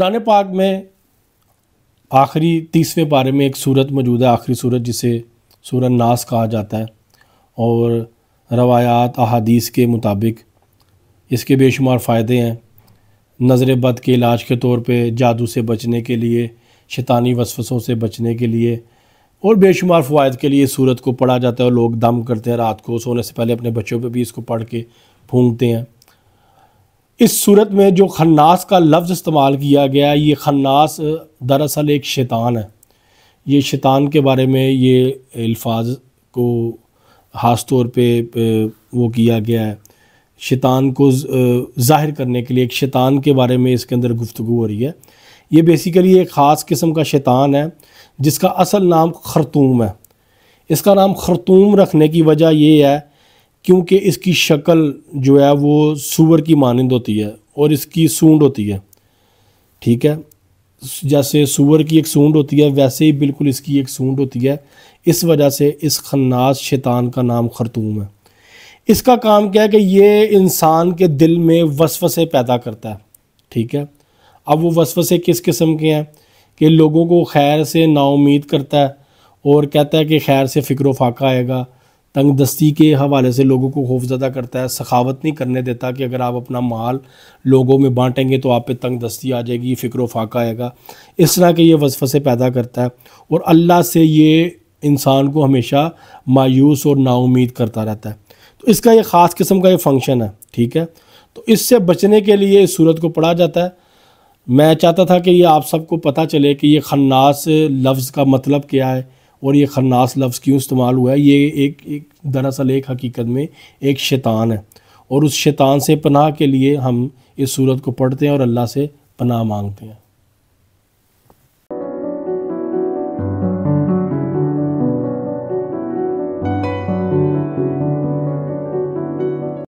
कुरान पाक में आखिरी तीसवें पारे में एक सूरत मौजूद है आखिरी सूरत जिसे सूर नास कहा जाता है और रवायात अहादीस के मुताबिक इसके बेशुमार फ़ायदे हैं नज़र बद के इलाज के तौर पे जादू से बचने के लिए शैतानी वसफसों से बचने के लिए और बेशुमार फ़वाद के लिए सूरत को पढ़ा जाता है और लोग दम करते हैं रात को सोने से पहले अपने बच्चों पे भी इसको पढ़ के फूँगते हैं इस सूरत में जो खन्नास का लफ्ज़ इस्तेमाल किया गया ये खन्नास दरअसल एक शैतान है ये शैतान के बारे में ये अल्फाज को ख़ास तौर पे, वो किया गया है शैतान को ज़ाहिर करने के लिए एक शैतान के बारे में इसके अंदर गुफ्तु हो रही है ये बेसिकली एक ख़ास किस्म का शैतान है जिसका असल नाम खरतूम है इसका नाम खरतूम रखने की वजह यह है क्योंकि इसकी शक्ल जो है वो सूअर की मानंद होती है और इसकी सूंड होती है ठीक है जैसे सूअर की एक सूंड होती है वैसे ही बिल्कुल इसकी एक सूंड होती है इस वजह से इस खन्नास शैतान का नाम खरतूम है इसका काम क्या है कि ये इंसान के दिल में वसवसे पैदा करता है ठीक है अब वो वसवसे किस किस्म के हैं कि लोगों को खैर से नाउमीद करता है और कहता है कि खैर से फ़िक्र फाका आएगा तंग दस्ती के हवाले से लोगों को खौफजदा करता है सखावत नहीं करने देता कि अगर आप अपना माल लोगों में बांटेंगे तो आप पे तंग दस्ती आ जाएगी फ़िक्र फाका आएगा इस तरह के ये वसफ़ से पैदा करता है और अल्लाह से ये इंसान को हमेशा मायूस और नाउमीद करता रहता है तो इसका ये ख़ास किस्म का ये फंक्शन है ठीक है तो इससे बचने के लिए इस सूरत को पढ़ा जाता है मैं चाहता था कि ये आप सबको पता चले कि ये खन्नास लफ्ज़ का मतलब क्या है और ये खन्नास लफ्ज़ क्यों इस्तेमाल हुआ है ये एक एक दरअसल एक हकीकत में एक शैतान है और उस शैतान से पनाह के लिए हम इस सूरत को पढ़ते हैं और अल्लाह से पनाह मांगते हैं